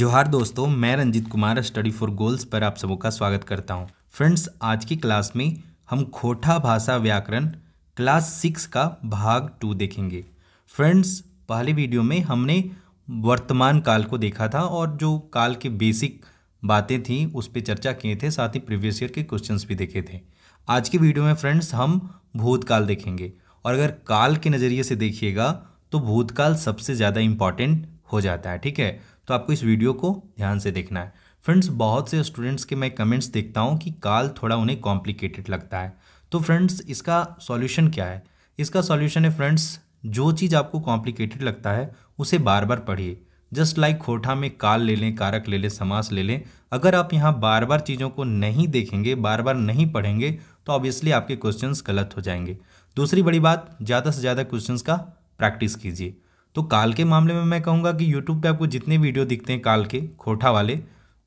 जोहार दोस्तों मैं Ranjit Kumar study for goals पर आप सबों का स्वागत करता हूं फ्रेंड्स आज की क्लास में हम खोटा भाषा व्याकरण क्लास सिक्स का भाग टू देखेंगे फ्रेंड्स पहले वीडियो में हमने वर्तमान काल को देखा था और जो काल के बेसिक बातें थी उस पर चर्चा किए थे साथ ही प्रीवियस ईयर के क्वेश्चन भी देखे थे आज की वीडियो में फ्रेंड्स हम भूतकाल देखेंगे और अगर काल के नज़रिए से देखिएगा तो भूतकाल सबसे ज़्यादा इम्पॉर्टेंट हो जाता है ठीक है तो आपको इस वीडियो को ध्यान से देखना है फ्रेंड्स बहुत से स्टूडेंट्स के मैं कमेंट्स देखता हूँ कि काल थोड़ा उन्हें कॉम्प्लिकेटेड लगता है तो फ्रेंड्स इसका सॉल्यूशन क्या है इसका सॉल्यूशन है फ्रेंड्स जो चीज़ आपको कॉम्प्लिकेटेड लगता है उसे बार बार पढ़िए जस्ट लाइक खोठा में काल ले लें कारक ले लें समास ले लें अगर आप यहाँ बार बार चीज़ों को नहीं देखेंगे बार बार नहीं पढ़ेंगे तो ऑब्वियसली आपके क्वेश्चंस गलत हो जाएंगे दूसरी बड़ी बात ज़्यादा से ज़्यादा क्वेश्चंस का प्रैक्टिस कीजिए तो काल के मामले में मैं कहूँगा कि यूट्यूब पे आपको जितने वीडियो दिखते हैं काल के खोटा वाले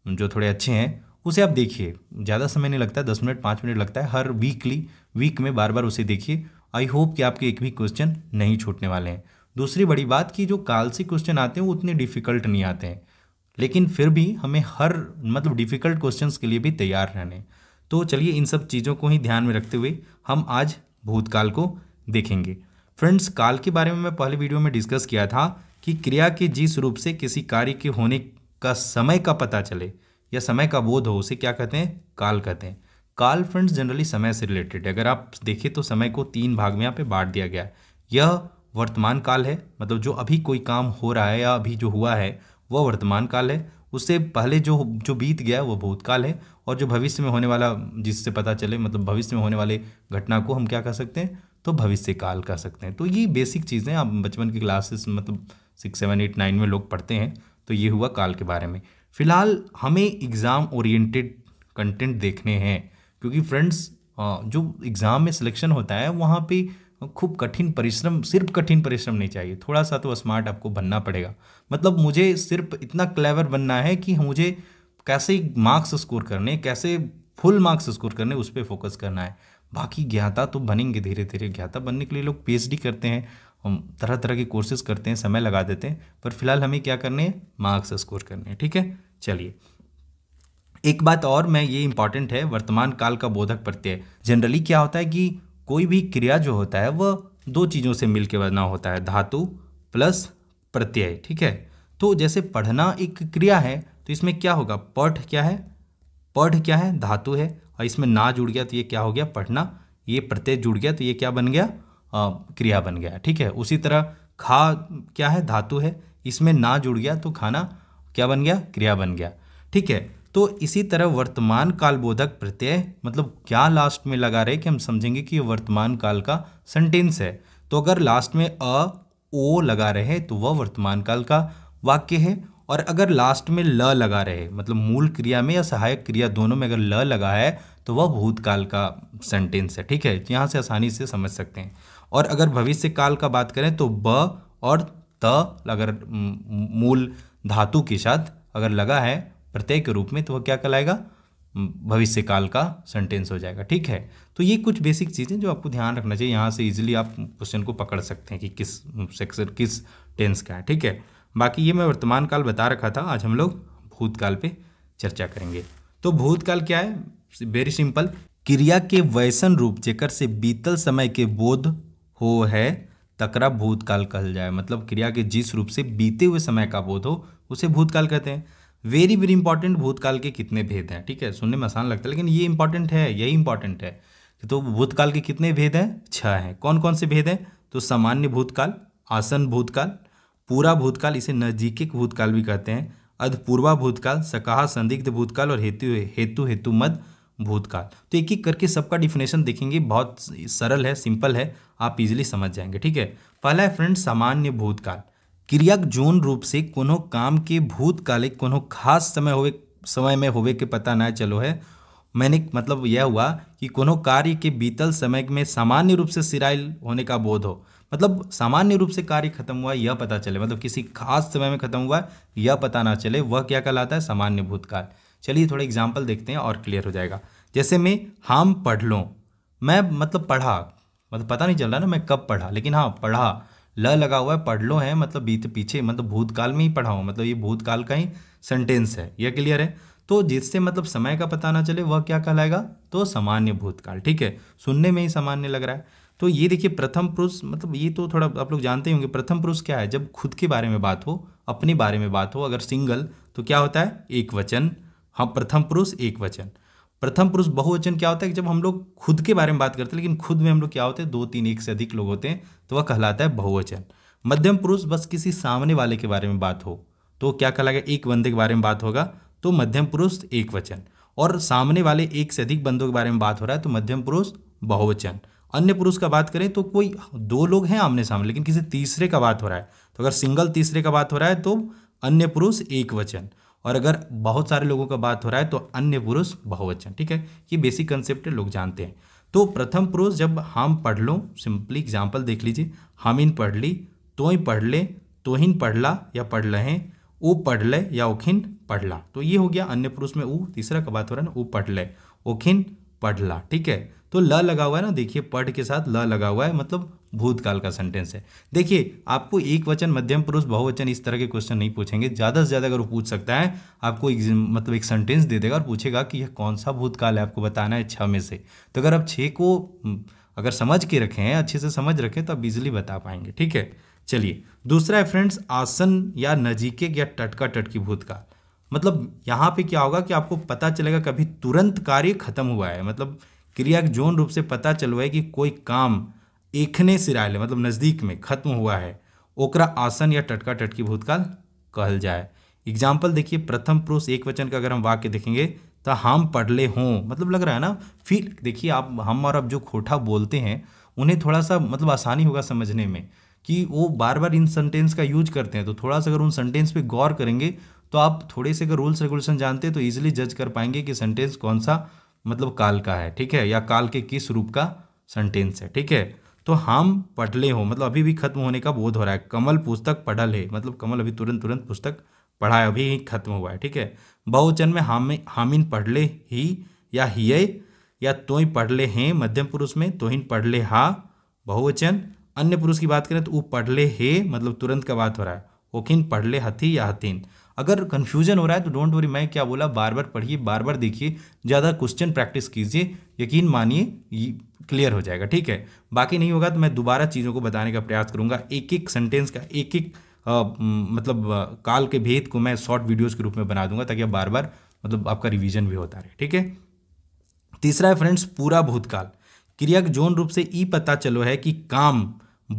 जो थोड़े अच्छे हैं उसे आप देखिए ज़्यादा समय नहीं लगता है दस मिनट पाँच मिनट लगता है हर वीकली वीक में बार बार उसे देखिए आई होप कि आपके एक भी क्वेश्चन नहीं छूटने वाले हैं दूसरी बड़ी बात कि जो काल से क्वेश्चन आते हैं वो उतने डिफ़िकल्ट नहीं आते हैं लेकिन फिर भी हमें हर मतलब डिफ़िकल्ट क्वेश्चन के लिए भी तैयार रहने तो चलिए इन सब चीज़ों को ही ध्यान में रखते हुए हम आज भूतकाल को देखेंगे फ्रेंड्स काल के बारे में मैं पहले वीडियो में डिस्कस किया था कि क्रिया के जिस रूप से किसी कार्य के होने का समय का पता चले या समय का बोध हो उसे क्या कहते हैं काल कहते हैं काल फ्रेंड्स जनरली समय से रिलेटेड है अगर आप देखें तो समय को तीन भाग में यहाँ पे बांट दिया गया है यह वर्तमान काल है मतलब जो अभी कोई काम हो रहा है या अभी जो हुआ है वह वर्तमान काल है उससे पहले जो जो बीत गया वह भूतकाल है और जो भविष्य में होने वाला जिससे पता चले मतलब भविष्य में होने वाले घटना को हम क्या कह सकते हैं तो भविष्य काल कर सकते हैं तो ये बेसिक चीज़ें आप बचपन की क्लासेस मतलब सिक्स सेवन एट नाइन में लोग पढ़ते हैं तो ये हुआ काल के बारे में फ़िलहाल हमें एग्ज़ाम ओरिएंटेड कंटेंट देखने हैं क्योंकि फ्रेंड्स जो एग्ज़ाम में सिलेक्शन होता है वहाँ पे खूब कठिन परिश्रम सिर्फ कठिन परिश्रम नहीं चाहिए थोड़ा सा तो स्मार्ट आपको बनना पड़ेगा मतलब मुझे सिर्फ इतना क्लेवर बनना है कि मुझे कैसे मार्क्स स्कोर करने कैसे फुल मार्क्स स्कोर करने उस पर फोकस करना है बाकी ज्ञाता तो बनेंगे धीरे धीरे ज्ञाता बनने के लिए लोग पी करते हैं हम तरह तरह के कोर्सेज करते हैं समय लगा देते हैं पर फिलहाल हमें क्या करने हैं मार्क्स स्कोर करने हैं ठीक है चलिए एक बात और मैं ये इंपॉर्टेंट है वर्तमान काल का बोधक प्रत्यय जनरली क्या होता है कि कोई भी क्रिया जो होता है वह दो चीज़ों से मिलकर बना होता है धातु प्लस प्रत्यय ठीक है तो जैसे पढ़ना एक क्रिया है तो इसमें क्या होगा पठ क्या है पढ़ क्या है धातु है और इसमें ना जुड़ गया तो ये क्या हो गया पढ़ना ये प्रत्यय जुड़ गया तो ये क्या बन गया आ, क्रिया बन गया ठीक है उसी तरह खा क्या है धातु है इसमें ना जुड़ गया तो खाना क्या बन गया क्रिया बन गया ठीक है तो इसी तरह वर्तमान काल बोधक प्रत्यय मतलब क्या लास्ट में लगा रहे कि हम समझेंगे कि यह वर्तमान काल का सेंटेंस है तो अगर लास्ट में अ ओ लगा रहे तो वह वर्तमान काल का वाक्य है और अगर लास्ट में ल लगा रहे मतलब मूल क्रिया में या सहायक क्रिया दोनों में अगर ल लगा है तो वह भूतकाल का सेंटेंस है ठीक है यहाँ से आसानी से समझ सकते हैं और अगर भविष्य काल का बात करें तो ब और त अगर मूल धातु के साथ अगर लगा है प्रत्यय के रूप में तो वह क्या कहलाएगा भविष्य काल का सेंटेंस हो जाएगा ठीक है तो ये कुछ बेसिक चीज़ें जो आपको ध्यान रखना चाहिए यहाँ से इजीली आप क्वेश्चन को पकड़ सकते हैं कि किस सेक्शन किस टेंस का है ठीक है बाकी ये मैं वर्तमान काल बता रखा था आज हम लोग भूतकाल पे चर्चा करेंगे तो भूतकाल क्या है वेरी सिंपल क्रिया के वैसन रूप जेकर से बीतल समय के बोध हो है तकरा भूतकाल कहल जाए मतलब क्रिया के जिस रूप से बीते हुए समय का बोध हो उसे भूतकाल कहते हैं वेरी वेरी इंपॉर्टेंट भूतकाल के कितने भेद हैं ठीक है सुनने में आसान लगता है लेकिन ये इंपॉर्टेंट है यही इंपॉर्टेंट है तो भूतकाल के कितने भेद हैं छः हैं कौन कौन से भेद हैं तो सामान्य भूतकाल आसन भूतकाल पूरा भूतकाल इसे नजदीकिक भूतकाल भी कहते हैं अधपूर्वा भूतकाल सकाहा संदिग्ध भूतकाल और हेतु हेतु हेतु मद भूतकाल तो एक एक करके सबका डिफिनेशन देखेंगे बहुत सरल है सिंपल है आप इजिली समझ जाएंगे ठीक है पहला है फ्रेंड सामान्य भूतकाल क्रियाक जोन रूप से कोनो काम के भूतकालिक कोनो खास समय होवे समय में होवे के पता ना चलो है मैंने मतलब यह हुआ कि कोनो कार्य के बीतल समय में सामान्य रूप से सिराइल होने का बोध हो मतलब सामान्य रूप से कार्य खत्म हुआ यह पता चले मतलब किसी खास समय में खत्म हुआ यह पता ना चले वह क्या कहलाता है सामान्य भूतकाल चलिए थोड़े एग्जाम्पल देखते हैं और क्लियर हो जाएगा जैसे मैं हम हाँ, पढ़ लो मैं मतलब पढ़ा मतलब पता नहीं चल रहा ना मैं कब पढ़ा लेकिन हाँ पढ़ा ल लगा हुआ है पढ़ लो है मतलब बीत पीछे मतलब भूतकाल में ही पढ़ा मतलब ये भूतकाल का ही सेंटेंस है यह क्लियर है तो जिससे मतलब समय का पता ना चले वह क्या कहलाएगा तो सामान्य भूतकाल ठीक है सुनने में ही सामान्य लग रहा है तो ये देखिए प्रथम पुरुष मतलब ये तो थोड़ा आप लोग जानते ही होंगे प्रथम पुरुष क्या है जब खुद के बारे में बात हो अपने बारे में बात हो अगर सिंगल तो क्या होता है एक वचन हाँ प्रथम पुरुष एक वचन प्रथम पुरुष बहुवचन क्या होता है कि जब हम लोग खुद के बारे में बात करते हैं लेकिन खुद में हम लोग क्या होते हैं दो तीन एक से अधिक लोग होते हैं तो वह कहलाता है बहुवचन मध्यम पुरुष बस किसी सामने वाले के बारे में बात हो तो क्या कहलाएगा एक बंदे के बारे में बात होगा तो मध्यम पुरुष एक वचन और सामने वाले एक से अधिक बंदों के बारे में बात हो रहा है तो मध्यम पुरुष बहुवचन अन्य पुरुष का बात करें तो कोई दो लोग हैं आमने सामने लेकिन किसी तीसरे का बात हो रहा है तो अगर सिंगल तीसरे का बात हो रहा है तो अन्य पुरुष एक वचन और अगर बहुत सारे लोगों का बात हो रहा है तो अन्य पुरुष बहुवचन ठीक है ये बेसिक कंसेप्ट लोग जानते हैं तो प्रथम पुरुष जब हम पढ़ लो सिंपली एग्जाम्पल देख लीजिए हम इन पढ़ ली तो ही पढ़ ले तो हीन पढ़ला या पढ़ लहें ओ पढ़ ले या ओखिन पढ़ला तो ये हो गया अन्य पुरुष में ऊ तीसरा का बात हो रहा है ना ऊ पढ़ ले ओखिन पढ़ला ठीक है तो ल लगा हुआ है ना देखिए पढ़ के साथ ल लगा हुआ है मतलब भूतकाल का सेंटेंस है देखिए आपको एक वचन मध्यम पुरुष बहुवचन इस तरह के क्वेश्चन नहीं पूछेंगे ज़्यादा से ज़्यादा अगर वो पूछ सकता है आपको एक मतलब एक सेंटेंस दे देगा और पूछेगा कि यह कौन सा भूतकाल है आपको बताना है छः में से तो अगर आप छः को हम्म, अगर समझ के रखें अच्छे से समझ रखें तो आप इजिली बता पाएंगे ठीक है चलिए दूसरा है फ्रेंड्स आसन या नजीके या टटका टटकी भूतकाल मतलब यहाँ पे क्या होगा कि आपको पता चलेगा कभी तुरंत कार्य खत्म हुआ है मतलब क्रिया जोन रूप से पता हुआ है कि कोई काम एखने सिरायल मतलब नज़दीक में खत्म हुआ है ओकरा आसन या टटका टटकी भूतकाल कहल जाए एग्जाम्पल देखिए प्रथम पुरुष एक वचन का अगर हम वाक्य देखेंगे तो हम पढ़ले हों मतलब लग रहा है ना फिर देखिए आप हम और अब जो खोटा बोलते हैं उन्हें थोड़ा सा मतलब आसानी होगा समझने में कि वो बार बार इन सेंटेंस का यूज करते हैं तो थोड़ा सा अगर उन सेंटेंस पे गौर करेंगे तो आप थोड़े से अगर रूल्स रेगुलेशन जानते हैं तो ईजिली जज कर पाएंगे कि सेंटेंस कौन सा मतलब काल का है ठीक है या काल के किस रूप का सेंटेंस है ठीक है तो हम पढ़ले हो मतलब अभी भी खत्म होने का बोध हो रहा है कमल पुस्तक पढ़ल है मतलब कमल अभी तुरंत तुरंत पुस्तक पढ़ा है अभी ही खत्म हुआ है ठीक है बहुवचन में हम हामिन पढ़ले ही या हिये या तो पढ़ पढ़ले हैं मध्यम पुरुष में तो पढ़ पढ़ले हा बहुवचन अन्य पुरुष की बात करें तो वो पढ़ले हे मतलब तुरंत का बात हो रहा है ओखिन पढ़ले हथी या हथीन अगर कन्फ्यूजन हो रहा है तो डोंट वरी मैं क्या बोला बार बार पढ़िए बार बार देखिए ज़्यादा क्वेश्चन प्रैक्टिस कीजिए यकीन मानिए क्लियर हो जाएगा ठीक है बाकी नहीं होगा तो मैं दोबारा चीज़ों को बताने का प्रयास करूँगा एक एक सेंटेंस का एक एक आ, मतलब काल के भेद को मैं शॉर्ट वीडियोज़ के रूप में बना दूंगा ताकि आप बार बार मतलब आपका रिविजन भी होता रहे ठीक है तीसरा है फ्रेंड्स पूरा भूतकाल क्रिया जोन रूप से ई पता चलो है कि काम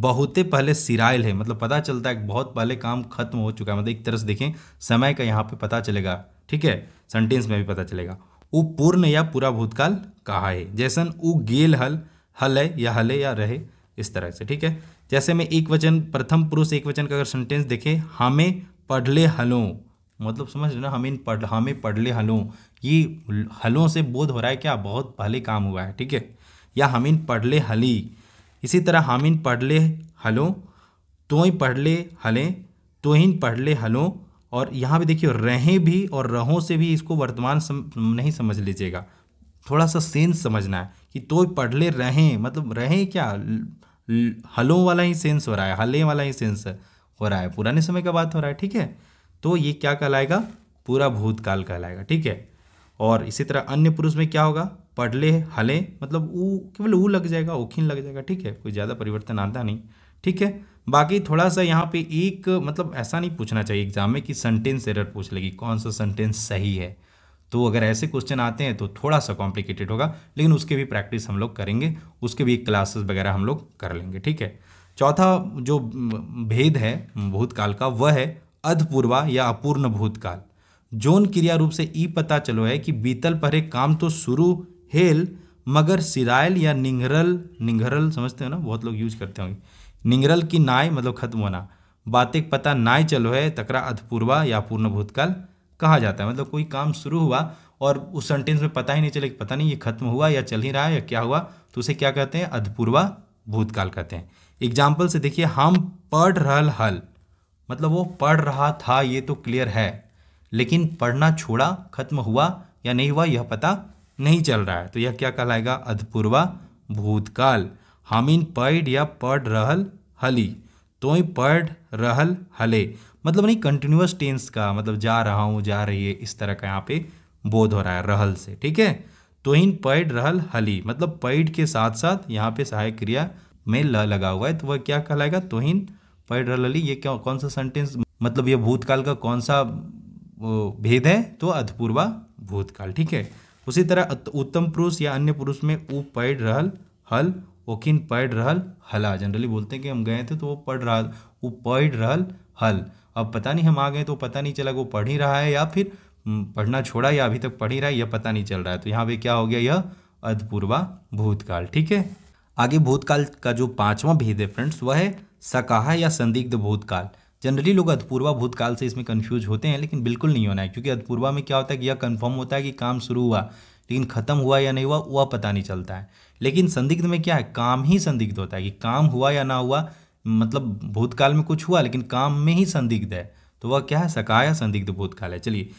बहुते पहले सिराइल है मतलब पता चलता है बहुत पहले काम खत्म हो चुका है मतलब एक तरह से देखें समय का यहाँ पे पता चलेगा ठीक है सेंटेंस में भी पता चलेगा वो पूर्ण या पूरा भूतकाल कहा है जैसन वो गेल हल हल है या हले या रहे इस तरह से ठीक है जैसे मैं एक वचन प्रथम पुरुष एक वचन का अगर सेंटेंस देखें हमें पढ़ले हलों मतलब समझ ना हमें पढ़ हमें पढ़ले हलों ये हलों से बोध हो रहा है क्या बहुत पहले काम हुआ है ठीक है या हमें पढ़ले हली इसी तरह हामिन तो ही पढ़ ले हलें पढ़ ले हलों और यहाँ भी देखिए रहें भी और रहों से भी इसको वर्तमान सम, नहीं समझ लीजिएगा थोड़ा सा सेंस समझना है कि तो पढ़ ले रहें मतलब रहें क्या हलों वाला ही सेंस हो रहा है हले वाला ही सेंस हो रहा है पुराने समय का बात हो रहा है ठीक है तो ये क्या कहलाएगा पूरा भूतकाल कहलाएगा ठीक है और इसी तरह अन्य पुरुष में क्या होगा पढ़ ले हले मतलब ऊ केवल ऊ लग जाएगा ओखिन लग जाएगा ठीक है कोई ज़्यादा परिवर्तन आता नहीं ठीक है बाकी थोड़ा सा यहाँ पे एक मतलब ऐसा नहीं पूछना चाहिए एग्जाम में कि सेंटेंस एरर पूछ लेगी कौन सा सेंटेंस सही है तो अगर ऐसे क्वेश्चन आते हैं तो थोड़ा सा कॉम्प्लिकेटेड होगा लेकिन उसके भी प्रैक्टिस हम लोग करेंगे उसके भी क्लासेस वगैरह हम लोग कर लेंगे ठीक है चौथा जो भेद है भूतकाल का वह है अधपूर्वा या अपूर्ण भूतकाल जोन क्रिया रूप से ई पता चलो है कि बीतल पर एक काम तो शुरू हेल मगर सिराइल या निंगरल निंगरल समझते हो ना बहुत लोग यूज करते होंगे निंगरल की नाय मतलब खत्म होना बातें पता नाय चलो है तकरा अधपूर्वा या पूर्ण भूतकाल कहा जाता है मतलब कोई काम शुरू हुआ और उस सेंटेंस में पता ही नहीं चले कि पता नहीं ये खत्म हुआ या चल ही रहा है या क्या हुआ तो उसे क्या कहते हैं अधपूर्वा भूतकाल कहते हैं एग्जाम्पल से देखिए हम पढ़ रहल हल मतलब वो पढ़ रहा था ये तो क्लियर है लेकिन पढ़ना छोड़ा खत्म हुआ या नहीं हुआ यह पता नहीं चल रहा है तो यह क्या कहलाएगा अधपूर्वा भूतकाल हम इन पढ़ या पढ़ रहल हली तो पढ़ रहल हले मतलब नहीं कंटिन्यूस टेंस का मतलब जा रहा हूँ जा रही है इस तरह का यहाँ पे बोध हो रहा है रहल से ठीक है तोहिन पैड रहल हली मतलब पैड के साथ साथ यहाँ पे सहायक क्रिया में ल लगा हुआ है तो वह क्या कहलाएगा तोहिन पैड रहल हली ये क्या कौन सा सेंटेंस मतलब ये भूतकाल का कौन सा भेद है तो अधपूर्वा भूतकाल ठीक है उसी तरह उत्तम पुरुष या अन्य पुरुष में ऊ पढ़ रहल हल ओकिन पढ़ रहल हला जनरली बोलते हैं कि हम गए थे तो वो पढ़ रहा वो पढ़ रहल हल अब पता नहीं हम आ गए तो पता नहीं चला वो पढ़ ही रहा है या फिर हम्म, पढ़ना छोड़ा या अभी तक पढ़ ही रहा है यह पता नहीं चल रहा है तो यहाँ पे क्या हो गया यह अधपूर्वा भूतकाल ठीक है आगे भूतकाल का जो पांचवा भेद है फ्रेंड्स वह है सकाहा या संदिग्ध भूतकाल जनरली लोग अधपूर्वा भूतकाल से इसमें कन्फ्यूज होते हैं लेकिन बिल्कुल नहीं होना है क्योंकि अधपूर्वा में क्या होता है कि यह कन्फर्म होता है कि काम शुरू हुआ लेकिन ख़त्म हुआ या नहीं हुआ वह पता नहीं चलता है लेकिन संदिग्ध में क्या है काम ही संदिग्ध होता है कि काम हुआ या ना हुआ मतलब भूतकाल में कुछ हुआ लेकिन काम में ही संदिग्ध है तो वह क्या है सकाया संदिग्ध भूतकाल है चलिए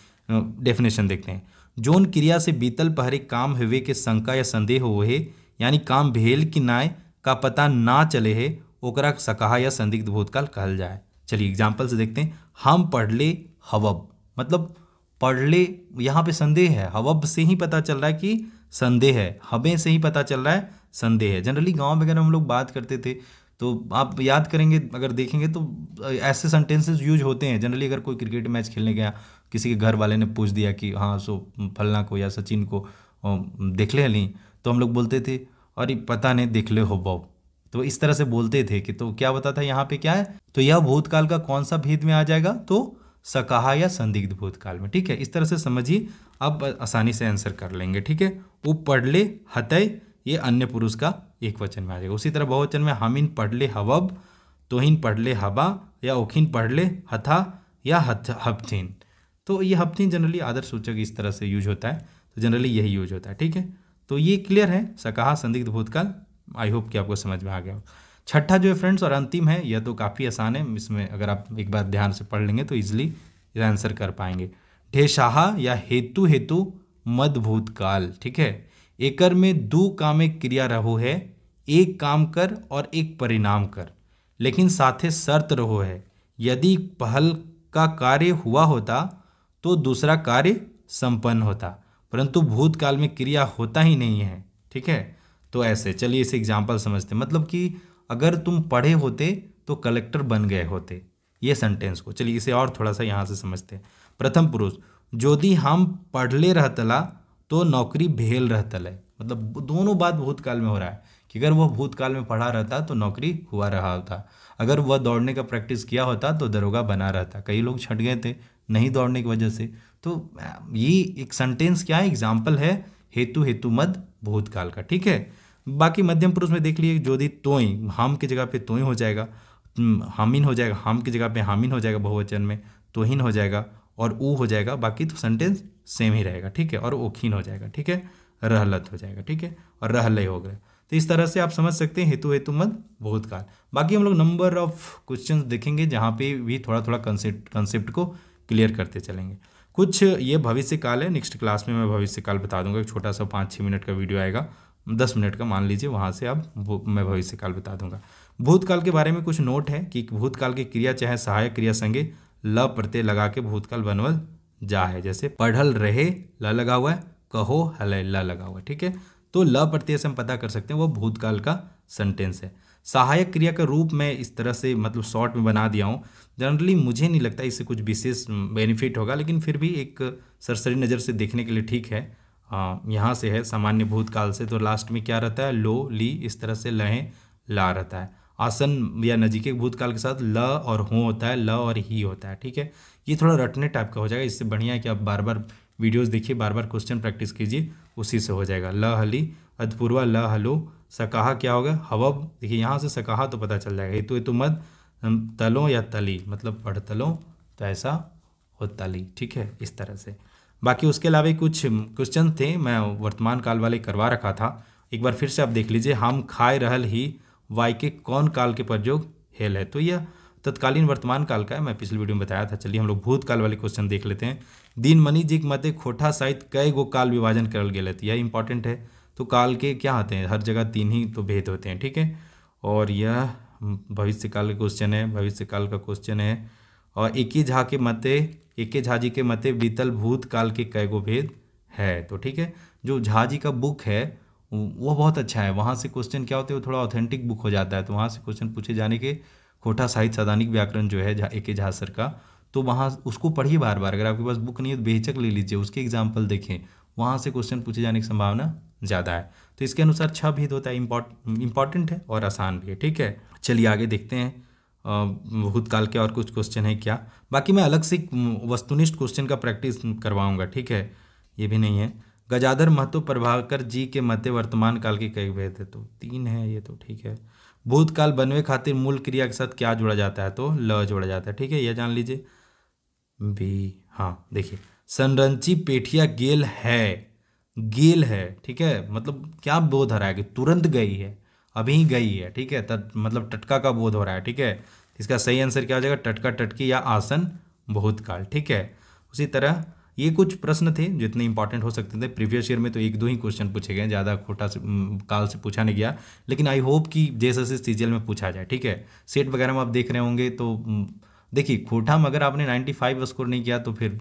डेफिनेशन देखते हैं जोन क्रिया से बीतल पहरे काम हुए के शंका या संदेह है यानी काम भेल कि नाय का पता ना चले है ओकरा सकाह या संदिग्ध भूतकाल कहल जाए चलिए एग्जाम्पल से देखते हैं हम पढ़ ले हवब मतलब पढ़ ले यहाँ पे संदेह है हवब से ही पता चल रहा है कि संदेह है हबे से ही पता चल रहा है संदेह है जनरली गांव वगैरह हम लोग बात करते थे तो आप याद करेंगे अगर देखेंगे तो ऐसे सेंटेंसेस यूज होते हैं जनरली अगर कोई क्रिकेट मैच खेलने गया किसी के घर वाले ने पूछ दिया कि हाँ सो फलना को या सचिन को देख ले नहीं तो हम लोग बोलते थे अरे पता नहीं देख ले हो बाब तो इस तरह से बोलते थे कि तो क्या बता था यहाँ पे क्या है तो यह भूतकाल का कौन सा भेद में आ जाएगा तो सकाहा या संदिग्ध भूतकाल में ठीक है इस तरह से समझिए अब आसानी से आंसर कर लेंगे ठीक है वो ले हतय ये अन्य पुरुष का एक वचन में आ जाएगा उसी तरह बहुवचन में हमिन ले हवब तोहिन ले हबा या ओखिन ले हथा या हथ हफ्थिन तो ये हफ्थिन जनरली आदर सूचक इस तरह से यूज होता है तो जनरली यही यूज होता है ठीक है तो ये क्लियर है सकाहा संदिग्ध भूतकाल आई होप कि आपको समझ में आ गया छठा जो है फ्रेंड्स और अंतिम है यह तो काफ़ी आसान है इसमें अगर आप एक बार ध्यान से पढ़ लेंगे तो ईजिली आंसर कर पाएंगे ढेशाहा या हेतु हेतु मद भूतकाल ठीक है एकर में दो कामे क्रिया रहो है एक काम कर और एक परिणाम कर लेकिन साथे शर्त रहो है यदि पहल का कार्य हुआ होता तो दूसरा कार्य संपन्न होता परंतु भूतकाल में क्रिया होता ही नहीं है ठीक है तो ऐसे चलिए इसे एग्जाम्पल समझते मतलब कि अगर तुम पढ़े होते तो कलेक्टर बन गए होते ये सेंटेंस को चलिए इसे और थोड़ा सा यहाँ से समझते हैं प्रथम पुरुष यदि हम पढ़ले रहतला तो नौकरी भेल रहतल है मतलब दोनों बात भूतकाल में हो रहा है कि अगर वह भूतकाल में पढ़ा रहता तो नौकरी हुआ रहा होता अगर वह दौड़ने का प्रैक्टिस किया होता तो दरोगा बना रहता कई लोग छट गए थे नहीं दौड़ने की वजह से तो ये एक सेंटेंस क्या है एग्जाम्पल है हेतु हेतु मद भूतकाल का ठीक है बाकी मध्यम पुरुष में देख लीजिए जोधी तोई हम की जगह पे तोई हो जाएगा हामिन हो जाएगा हम की जगह पे हामिन हो जाएगा बहुवचन में तोहिन हो जाएगा और ऊ हो जाएगा बाकी तो सेंटेंस सेम ही रहेगा ठीक है और ओखीन हो जाएगा ठीक है रहलत हो जाएगा ठीक है और रहले हो गया तो इस तरह से आप समझ सकते हैं हेतु हेतु मत बहुत काल बाकी हम लोग नंबर ऑफ क्वेश्चन देखेंगे जहाँ पे भी थोड़ा थोड़ा कंसेप्ट कंसेप्ट को क्लियर करते चलेंगे कुछ ये भविष्य काल है नेक्स्ट क्लास में मैं भविष्य काल बता दूंगा एक छोटा सा पाँच छः मिनट का वीडियो आएगा दस मिनट का मान लीजिए वहाँ से अब मैं भविष्यकाल बता दूंगा भूतकाल के बारे में कुछ नोट है कि भूतकाल की क्रिया चाहे सहायक क्रिया संगे ल प्रत्यय लगा के भूतकाल बनवल जा है जैसे पढ़ल रहे ल लगा हुआ है कहो हल ल लगा हुआ है ठीक है तो ल प्रत्यय से हम पता कर सकते हैं वह भूतकाल का सेंटेंस है सहायक क्रिया का रूप मैं इस तरह से मतलब शॉर्ट में बना दिया हूँ जनरली मुझे नहीं लगता इससे कुछ विशेष बेनिफिट होगा लेकिन फिर भी एक सरसरी नज़र से देखने के लिए ठीक है हाँ, यहाँ से है सामान्य भूतकाल से तो लास्ट में क्या रहता है लो ली इस तरह से लहें ला रहता है आसन या नजीके भूतकाल के साथ ल और हो होता है ल और ही होता है ठीक है ये थोड़ा रटने टाइप का हो जाएगा इससे बढ़िया है कि आप बार बार वीडियोस देखिए बार बार क्वेश्चन प्रैक्टिस कीजिए उसी से हो जाएगा ल हली अधपूर्वा ल हलो सकाहा क्या होगा हवब देखिए यहाँ से सकाहा तो पता चल जाएगा हेतु हेतु मद तलों या तली मतलब पढ़ तलों तो ऐसा हो तली ठीक है इस तरह से बाकी उसके अलावा कुछ क्वेश्चन थे मैं वर्तमान काल वाले करवा रखा था एक बार फिर से आप देख लीजिए हम खाए रहल ही वाई के कौन काल के प्रयोग हेल है तो यह तत्कालीन वर्तमान काल का है मैं पिछले वीडियो में बताया था चलिए हम लोग भूतकाल वाले क्वेश्चन देख लेते हैं दीन मनी जी के मते खोटा साहित्य कई गो काल विभाजन करल गए यह इंपॉर्टेंट है तो काल के क्या होते हैं हर जगह तीन ही तो भेद होते हैं ठीक है और यह भविष्य काल का क्वेश्चन है भविष्य काल का क्वेश्चन है और इक्की झा के मते इक्के झा जी के मते बीतल भूतकाल के कैगो भेद है तो ठीक है जो झा जी का बुक है वो बहुत अच्छा है वहाँ से क्वेश्चन क्या होते हैं वो थोड़ा ऑथेंटिक बुक हो जाता है तो वहाँ से क्वेश्चन पूछे जाने के खोटा साहित्य सदानिक व्याकरण जो है ए के झा सर का तो वहाँ उसको पढ़िए बार बार अगर आपके पास बुक नहीं है तो बेहिचक ले लीजिए उसके एग्जाम्पल देखें वहाँ से क्वेश्चन पूछे जाने की संभावना ज़्यादा है तो इसके अनुसार छह भेद होता है इम्पॉर्ट इम्पॉर्टेंट है और आसान भी है ठीक है चलिए आगे देखते हैं भूतकाल के और कुछ क्वेश्चन है क्या बाकी मैं अलग से वस्तुनिष्ठ क्वेश्चन का प्रैक्टिस करवाऊँगा ठीक है ये भी नहीं है गजाधर महतो प्रभाकर जी के मध्य वर्तमान काल के कई भेद थे तो तीन है ये तो ठीक है भूतकाल बनवे खातिर मूल क्रिया के साथ क्या जोड़ा जाता है तो ल जोड़ा जाता है ठीक है यह जान लीजिए बी हाँ देखिए संरंची पेठिया गेल है गेल है ठीक है मतलब क्या बोध हराएगी तुरंत गई है अभी गई है ठीक है तट मतलब टटका का बोध हो रहा है ठीक है इसका सही आंसर क्या हो जाएगा टटका टटकी या आसन बहुत काल ठीक है उसी तरह ये कुछ प्रश्न थे जितने इंपॉर्टेंट हो सकते थे प्रीवियस ईयर में तो एक दो ही क्वेश्चन पूछे गए ज़्यादा खोटा से काल से पूछा नहीं गया लेकिन आई होप कि जैसे एस एस में पूछा जाए ठीक है सेट वगैरह में आप देख रहे होंगे तो देखिए खोटा में अगर आपने 95 स्कोर नहीं किया तो फिर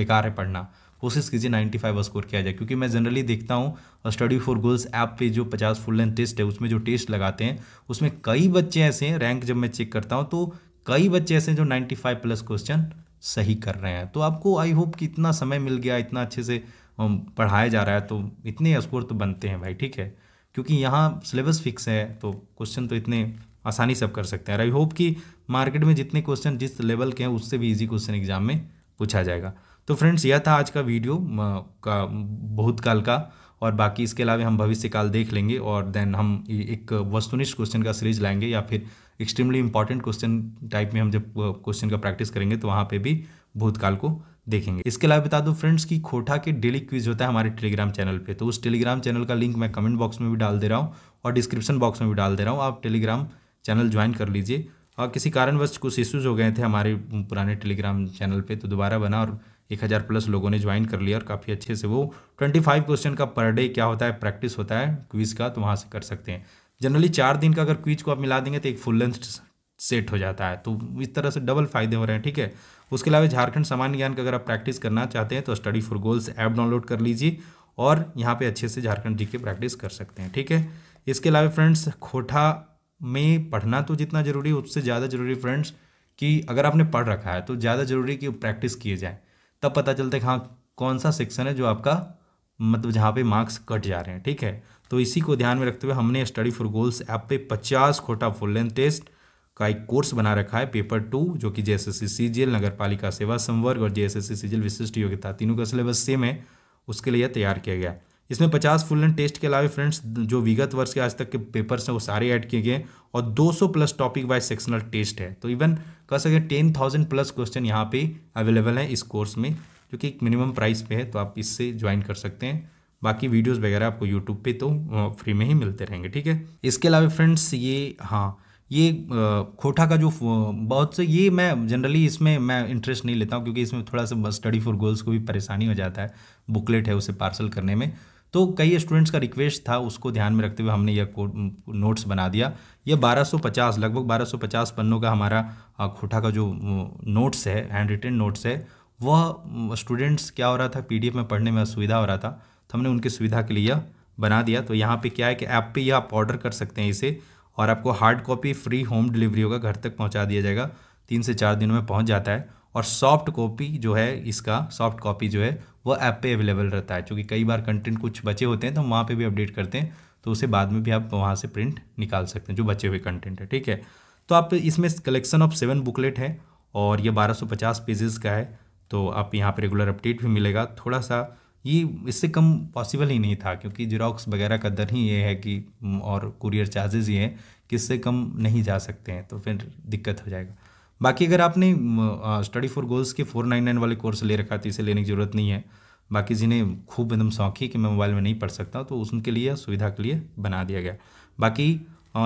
बेकार है पढ़ना कोशिश कीजिए 95 स्कोर किया जाए क्योंकि मैं जनरली देखता हूँ स्टडी फॉर गोल्स ऐप पे जो 50 फुल लेंथ टेस्ट है उसमें जो टेस्ट लगाते हैं उसमें कई बच्चे ऐसे हैं रैंक जब मैं चेक करता हूँ तो कई बच्चे ऐसे हैं जो 95 प्लस क्वेश्चन सही कर रहे हैं तो आपको आई होप कि इतना समय मिल गया इतना अच्छे से पढ़ाया जा रहा है तो इतने स्कोर तो बनते हैं भाई ठीक है क्योंकि यहाँ सिलेबस फिक्स है तो क्वेश्चन तो इतने आसानी से आप कर सकते हैं आई होप कि मार्केट में जितने क्वेश्चन जिस लेवल के हैं उससे भी इजी क्वेश्चन एग्जाम में पूछा जाएगा तो फ्रेंड्स यह था आज का वीडियो का भूतकाल का और बाकी इसके अलावा हम भविष्य काल देख लेंगे और देन हम एक वस्तुनिष्ठ क्वेश्चन का सीरीज लाएंगे या फिर एक्सट्रीमली इंपॉर्टेंट क्वेश्चन टाइप में हम जब क्वेश्चन का प्रैक्टिस करेंगे तो वहाँ पर भी भूतकाल को देखेंगे इसके अलावा बता दूं फ्रेंड्स कि खोटा के डेली क्विज होता है हमारे टेलीग्राम चैनल पे तो उस टेलीग्राम चैनल का लिंक मैं कमेंट बॉक्स में भी डाल दे रहा हूँ और डिस्क्रिप्शन बॉक्स में भी डाल दे रहा हूँ आप टेलीग्राम चैनल ज्वाइन कर लीजिए और किसी कारणवश कुछ इश्यूज़ हो गए थे हमारे पुराने टेलीग्राम चैनल पर तो दोबारा बना और एक हज़ार प्लस लोगों ने ज्वाइन कर लिया और काफ़ी अच्छे से वो ट्वेंटी फाइव क्वेश्चन का पर डे क्या होता है प्रैक्टिस होता है क्विज़ का तो वहाँ से कर सकते हैं जनरली चार दिन का अगर क्विज को आप मिला देंगे तो एक फुल लेंथ सेट हो जाता है तो इस तरह से डबल फायदे हो रहे हैं ठीक है उसके अलावा झारखंड सामान्य ज्ञान का अगर आप प्रैक्टिस करना चाहते हैं तो study for goals app download कर लीजिए और यहाँ पे अच्छे से झारखंड जी के प्रैक्टिस कर सकते हैं ठीक है इसके अलावा फ्रेंड्स खोठा में पढ़ना तो जितना ज़रूरी उससे ज़्यादा ज़रूरी फ्रेंड्स कि अगर आपने पढ़ रखा है तो ज़्यादा ज़रूरी कि प्रैक्टिस किए जाए तब पता चलता है कि हाँ कौन सा सेक्शन है जो आपका मतलब जहाँ पे मार्क्स कट जा रहे हैं ठीक है तो इसी को ध्यान में रखते हुए हमने स्टडी फॉर गोल्स ऐप पे 50 खोटा फुल लेंथ टेस्ट का एक कोर्स बना रखा है पेपर टू जो कि जे एस सी नगर पालिका सेवा संवर्ग और जे एस सी विशिष्ट योग्यता तीनों का सिलेबस सेम है उसके लिए तैयार किया गया इसमें 50 फुल लेंथ टेस्ट के अलावा फ्रेंड्स जो विगत वर्ष के आज तक के पेपर्स हैं वो सारे ऐड किए गए और 200 plus topic wise sectional test है तो इवन कह सकते हैं टेन थाउजेंड प्लस क्वेश्चन यहाँ पे अवेलेबल हैं इस कोर्स में जो कि एक मिनिमम प्राइस पे है तो आप इससे ज्वाइन कर सकते हैं बाकी वीडियोस वगैरह आपको यूट्यूब पे तो फ्री में ही मिलते रहेंगे ठीक है इसके अलावा फ्रेंड्स ये हाँ ये खोटा का जो बहुत से ये मैं जनरली इसमें मैं इंटरेस्ट नहीं लेता हूँ क्योंकि इसमें थोड़ा सा स्टडी फॉर गोल्स को भी परेशानी हो जाता है बुकलेट है उसे पार्सल करने में तो कई स्टूडेंट्स का रिक्वेस्ट था उसको ध्यान में रखते हुए हमने यह नोट्स बना दिया यह 1250 लगभग 1250 पन्नों का हमारा खोटा का जो नोट्स है हैंड रिटेन नोट्स है वह स्टूडेंट्स क्या हो रहा था पी में पढ़ने में असुविधा हो रहा था तो हमने उनकी सुविधा के लिए बना दिया तो यहाँ पर क्या है कि ऐप पर यह आप ऑर्डर कर सकते हैं इसे और आपको hard copy free home delivery होगा घर तक पहुँचा दिया जाएगा तीन से चार दिनों में पहुँच जाता है और सॉफ्ट कॉपी जो है इसका सॉफ्ट कॉपी जो है वो ऐप पे अवेलेबल रहता है क्योंकि कई बार कंटेंट कुछ बचे होते हैं तो हम वहाँ पर भी अपडेट करते हैं तो उसे बाद में भी आप वहाँ से प्रिंट निकाल सकते हैं जो बचे हुए कंटेंट है ठीक है तो आप इसमें कलेक्शन ऑफ सेवन बुकलेट है और ये 1250 पेजेस का है तो आप यहाँ पर रेगुलर अपडेट भी मिलेगा थोड़ा सा ये इससे कम पॉसिबल ही नहीं था क्योंकि जिराक्स वगैरह का दर ही ये है कि और कुरियर चार्जेज़ ये हैं कि इससे कम नहीं जा सकते हैं तो फिर दिक्कत हो जाएगा बाकी अगर आपने स्टडी फॉर गोल्स के फोर नाइन नाइन वाले कोर्स ले रखा तो इसे लेने की ज़रूरत नहीं है बाकी जिन्हें खूब एकदम शौक है कि मैं मोबाइल में नहीं पढ़ सकता तो उनके लिए सुविधा के लिए बना दिया गया बाकी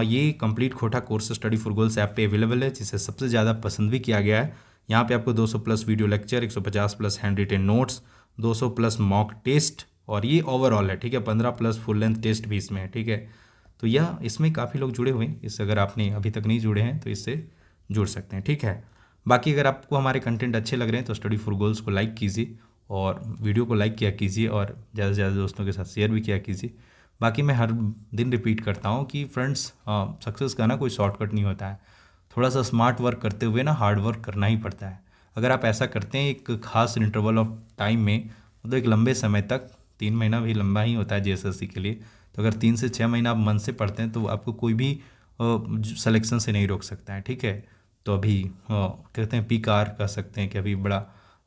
ये कंप्लीट खोटा course study for goals app पे अवेलेबल है जिसे सबसे ज़्यादा पसंद भी किया गया है यहाँ पे आपको 200 plus video lecture 150 plus handwritten notes 200 plus mock test और ये ओवरऑल है ठीक है 15 प्लस फुल लेंथ टेस्ट भी इसमें है ठीक है तो यह इसमें काफ़ी लोग जुड़े हुए हैं इससे अगर आपने अभी तक नहीं जुड़े हैं तो इससे जुड़ सकते हैं ठीक है बाकी अगर आपको हमारे कंटेंट अच्छे लग रहे हैं तो स्टडी फॉर गोल्स को लाइक कीजिए और वीडियो को लाइक किया कीजिए और ज़्यादा से ज़्यादा दोस्तों के साथ शेयर भी किया कीजिए बाकी मैं हर दिन रिपीट करता हूँ कि फ्रेंड्स सक्सेस का ना कोई शॉर्टकट नहीं होता है थोड़ा सा स्मार्ट वर्क करते हुए ना हार्ड वर्क करना ही पड़ता है अगर आप ऐसा करते हैं एक खास इंटरवल ऑफ टाइम में मतलब तो एक लंबे समय तक तीन महीना भी लंबा ही होता है जे के लिए तो अगर तीन से छः महीना आप मन से पढ़ते हैं तो आपको कोई भी सलेक्शन से नहीं रोक सकता है ठीक है तो अभी हाँ, कहते हैं पी कार कह सकते हैं कि अभी बड़ा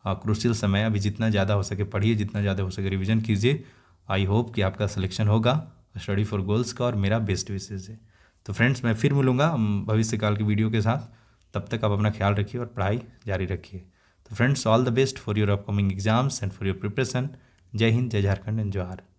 हाँ, क्रूशियल समय अभी जितना ज़्यादा हो सके पढ़िए जितना ज़्यादा हो सके रिविज़न कीजिए आई होप कि आपका सिलेक्शन होगा स्टडी फॉर गोल्स का और मेरा बेस्ट विशेज़ है तो फ्रेंड्स मैं फिर मिलूँगा भविष्यकाल की वीडियो के साथ तब तक आप अपना ख्याल रखिए और पढ़ाई जारी रखिए तो friends all the best for your upcoming exams and for your preparation जय हिंद जय झारखंड एंड जोहार